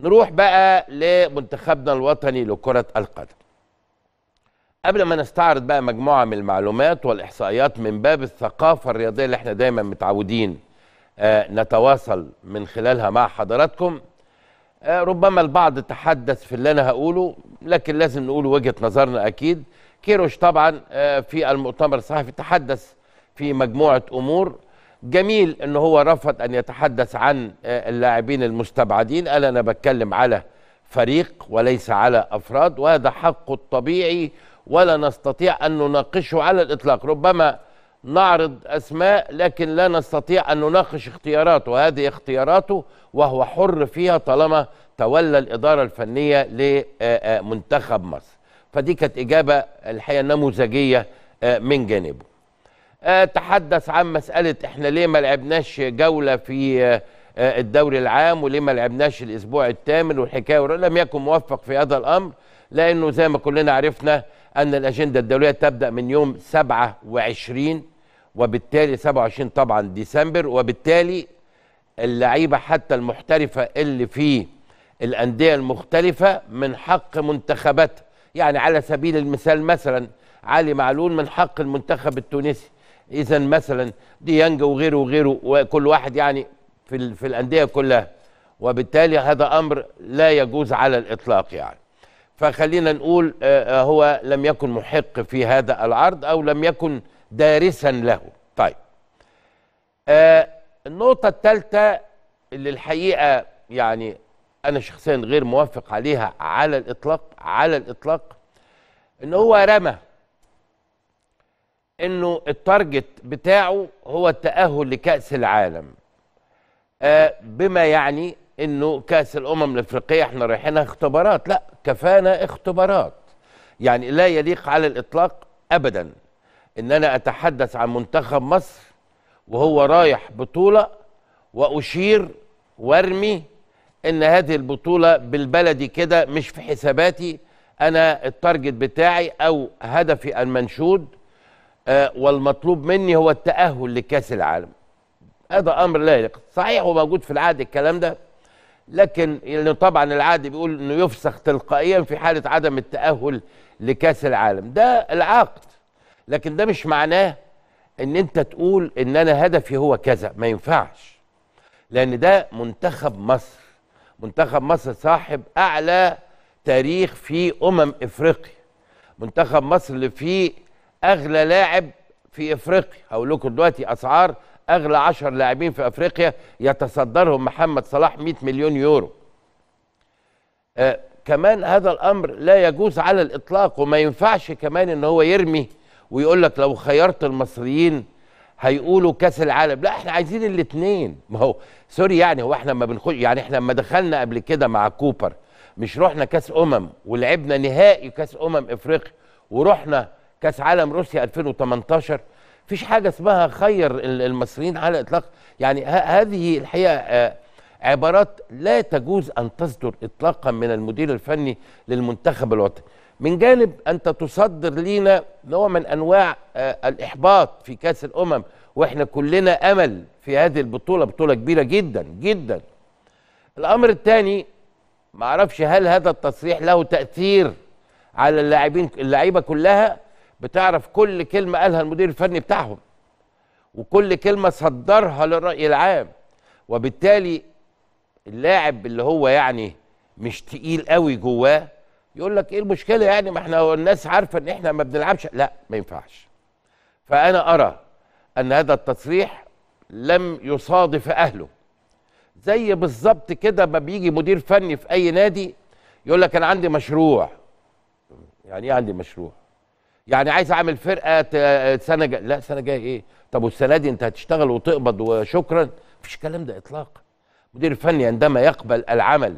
نروح بقى لمنتخبنا الوطني لكرة القدم قبل ما نستعرض بقى مجموعة من المعلومات والإحصائيات من باب الثقافة الرياضية اللي احنا دايما متعودين آه، نتواصل من خلالها مع حضراتكم آه، ربما البعض تحدث في اللي أنا هقوله لكن لازم نقول وجهة نظرنا أكيد كيروش طبعا آه، في المؤتمر الصحفي تحدث في مجموعة أمور جميل ان هو رفض ان يتحدث عن آه، اللاعبين المستبعدين قال انا بتكلم على فريق وليس على افراد وهذا حقه الطبيعي ولا نستطيع ان نناقشه على الاطلاق ربما نعرض اسماء لكن لا نستطيع ان نناقش اختياراته هذه اختياراته وهو حر فيها طالما تولى الاداره الفنيه لمنتخب آه، آه، مصر فدي كانت اجابه الحقيقه نموذجيه من جانبه آه، تحدث عن مسألة احنا ليه ما لعبناش جولة في آه، آه، الدوري العام وليه ما لعبناش الأسبوع الثامن والحكاية لم يكن موفق في هذا الأمر لأنه زي ما كلنا عرفنا أن الأجندة الدولية تبدأ من يوم 27 وبالتالي 27 طبعا ديسمبر وبالتالي اللعيبة حتى المحترفة اللي في الأندية المختلفة من حق منتخباتها يعني على سبيل المثال مثلا علي معلول من حق المنتخب التونسي اذا مثلا ديانج وغيره وغيره وكل واحد يعني في في الانديه كلها وبالتالي هذا امر لا يجوز على الاطلاق يعني فخلينا نقول آه، آه، هو لم يكن محق في هذا العرض او لم يكن دارسا له طيب آه، النقطه الثالثه اللي الحقيقه يعني انا شخصيا غير موافق عليها على الاطلاق على الاطلاق ان هو رمى انه التارجت بتاعه هو التاهل لكاس العالم آه، بما يعني انه كاس الامم الافريقيه احنا رايحينها اختبارات لا كفانا اختبارات يعني لا يليق على الاطلاق ابدا ان انا اتحدث عن منتخب مصر وهو رايح بطوله واشير وارمي ان هذه البطوله بالبلدي كده مش في حساباتي انا التارجت بتاعي او هدفي المنشود آه، والمطلوب مني هو التأهل لكأس العالم هذا أمر لا يليق صحيح وموجود في العهد الكلام ده لكن يعني طبعا العهد بيقول انه يفسخ تلقائيا في حاله عدم التاهل لكاس العالم ده العقد لكن ده مش معناه ان انت تقول ان انا هدفي هو كذا ما ينفعش لان ده منتخب مصر منتخب مصر صاحب اعلى تاريخ في امم افريقيا منتخب مصر اللي فيه اغلى لاعب في افريقيا هقول لكم دلوقتي اسعار اغلى 10 لاعبين في افريقيا يتصدرهم محمد صلاح 100 مليون يورو آه كمان هذا الامر لا يجوز على الاطلاق وما ينفعش كمان ان هو يرمي ويقول لك لو خيرت المصريين هيقولوا كاس العالم لا احنا عايزين الاثنين ما هو سوري يعني هو احنا لما بنخش يعني احنا لما دخلنا قبل كده مع كوبر مش رحنا كاس امم ولعبنا نهائي كاس امم افريقيا ورحنا كاس عالم روسيا 2018 مفيش حاجه اسمها خير المصريين على الاطلاق يعني هذه الحقيقه آه، عبارات لا تجوز ان تصدر اطلاقا من المدير الفني للمنتخب الوطني من جانب انت تصدر لينا نوع من انواع آه، الاحباط في كاس الامم واحنا كلنا امل في هذه البطوله بطوله كبيره جدا جدا الامر الثاني ما اعرفش هل هذا التصريح له تاثير على اللاعبين اللعيبه كلها بتعرف كل كلمه قالها المدير الفني بتاعهم وكل كلمه صدرها للراي العام وبالتالي اللاعب اللي هو يعني مش تقيل قوي جواه يقول لك ايه المشكله يعني ما احنا الناس عارفه ان احنا ما بنلعبش لا ما ينفعش فانا ارى ان هذا التصريح لم يصادف اهله زي بالظبط كده ما بيجي مدير فني في اي نادي يقول لك انا عندي مشروع يعني ايه عندي مشروع يعني عايز اعمل فرقه سنه جايه لا سنه جايه ايه طب والسنه دي انت هتشتغل وتقبض وشكرا مفيش الكلام ده اطلاقا المدير الفني عندما يقبل العمل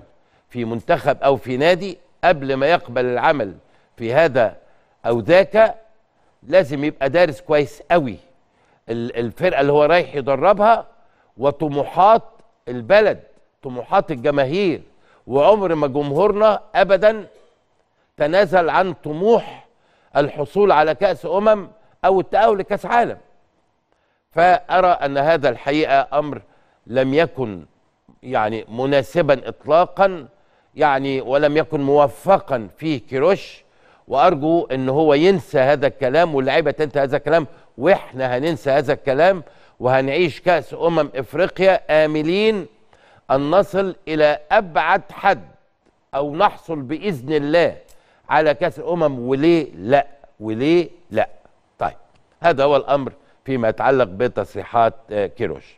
في منتخب او في نادي قبل ما يقبل العمل في هذا او ذاك لازم يبقى دارس كويس قوي الفرقه اللي هو رايح يدربها وطموحات البلد طموحات الجماهير وعمر ما جمهورنا ابدا تنازل عن طموح الحصول على كأس أمم أو التأهل لكأس عالم فأرى أن هذا الحقيقة أمر لم يكن يعني مناسبا إطلاقا يعني ولم يكن موفقا فيه كيروش وأرجو أن هو ينسى هذا الكلام واللعيبة تنسى هذا الكلام وإحنا هننسى هذا الكلام وهنعيش كأس أمم إفريقيا آملين أن نصل إلى أبعد حد أو نحصل بإذن الله على كاس الامم وليه لا وليه لا طيب هذا هو الامر فيما يتعلق بتصريحات آه، كيروش